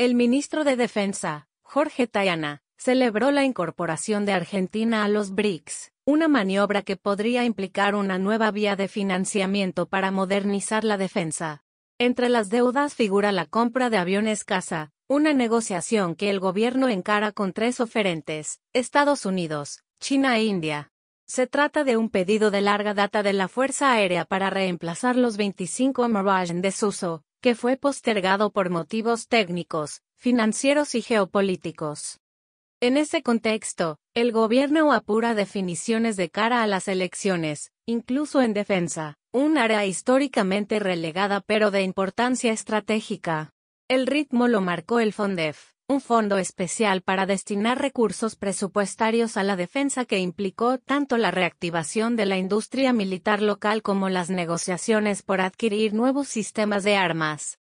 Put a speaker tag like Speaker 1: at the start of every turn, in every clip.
Speaker 1: El ministro de Defensa, Jorge Tayana, celebró la incorporación de Argentina a los BRICS, una maniobra que podría implicar una nueva vía de financiamiento para modernizar la defensa. Entre las deudas figura la compra de aviones caza, una negociación que el gobierno encara con tres oferentes, Estados Unidos, China e India. Se trata de un pedido de larga data de la Fuerza Aérea para reemplazar los 25 Mirage en desuso, que fue postergado por motivos técnicos, financieros y geopolíticos. En ese contexto, el gobierno apura definiciones de cara a las elecciones, incluso en defensa, un área históricamente relegada pero de importancia estratégica. El ritmo lo marcó el FONDEF, un fondo especial para destinar recursos presupuestarios a la defensa que implicó tanto la reactivación de la industria militar local como las negociaciones por adquirir nuevos sistemas de armas.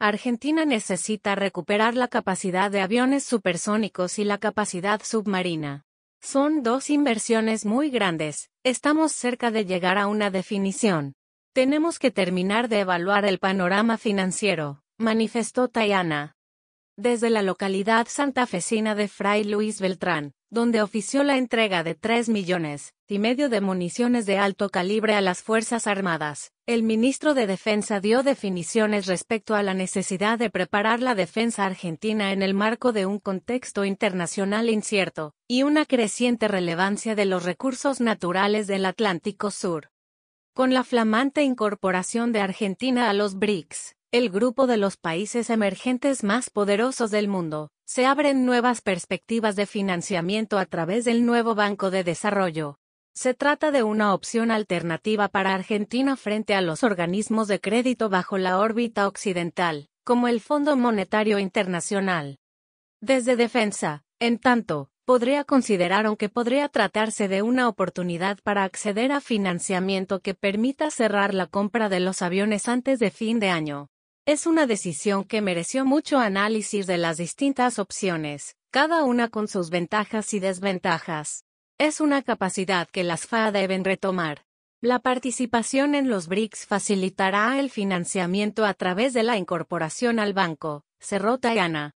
Speaker 1: Argentina necesita recuperar la capacidad de aviones supersónicos y la capacidad submarina. Son dos inversiones muy grandes, estamos cerca de llegar a una definición. Tenemos que terminar de evaluar el panorama financiero, manifestó Tayana desde la localidad santafesina de Fray Luis Beltrán, donde ofició la entrega de 3 millones y medio de municiones de alto calibre a las Fuerzas Armadas. El ministro de Defensa dio definiciones respecto a la necesidad de preparar la defensa argentina en el marco de un contexto internacional incierto, y una creciente relevancia de los recursos naturales del Atlántico Sur. Con la flamante incorporación de Argentina a los BRICS, el grupo de los países emergentes más poderosos del mundo, se abren nuevas perspectivas de financiamiento a través del nuevo Banco de Desarrollo. Se trata de una opción alternativa para Argentina frente a los organismos de crédito bajo la órbita occidental, como el Fondo Monetario Internacional. Desde defensa, en tanto, podría considerar que podría tratarse de una oportunidad para acceder a financiamiento que permita cerrar la compra de los aviones antes de fin de año. Es una decisión que mereció mucho análisis de las distintas opciones, cada una con sus ventajas y desventajas. Es una capacidad que las FA deben retomar. La participación en los BRICS facilitará el financiamiento a través de la incorporación al banco, cerró Tayana.